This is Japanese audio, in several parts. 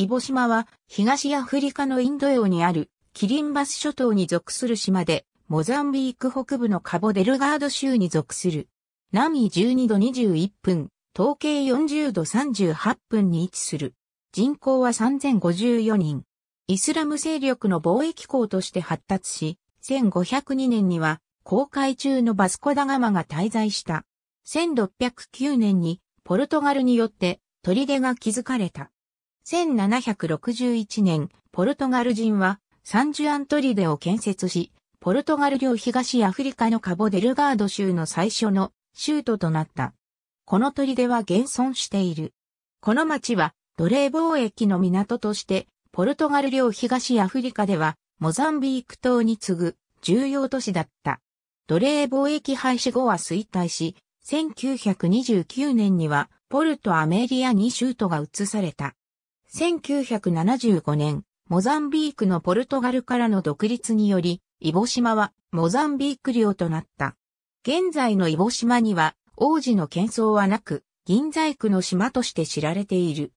イボ島は東アフリカのインド洋にあるキリンバス諸島に属する島で、モザンビーク北部のカボデルガード州に属する。南緯12度21分、統計40度38分に位置する。人口は3054人。イスラム勢力の貿易港として発達し、1502年には航海中のバスコダガマが滞在した。1609年にポルトガルによって砦が築かれた。1761年、ポルトガル人はサンジュアントリデを建設し、ポルトガル領東アフリカのカボデルガード州の最初の州都となった。この砦は現存している。この町は奴隷貿易の港として、ポルトガル領東アフリカではモザンビーク島に次ぐ重要都市だった。奴隷貿易廃止後は衰退し、1929年にはポルトアメリアに州都が移された。1975年、モザンビークのポルトガルからの独立により、イボ島はモザンビーク領となった。現在のイボ島には王子の喧騒はなく、銀細工の島として知られている。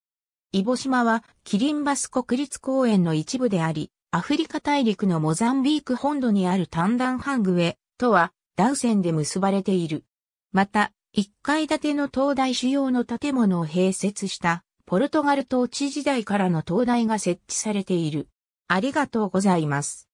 イボ島はキリンバス国立公園の一部であり、アフリカ大陸のモザンビーク本土にある丹ンハングエとは、ダウセンで結ばれている。また、一階建ての灯台主要の建物を併設したポルトガル統治時代からの灯台が設置されている。ありがとうございます。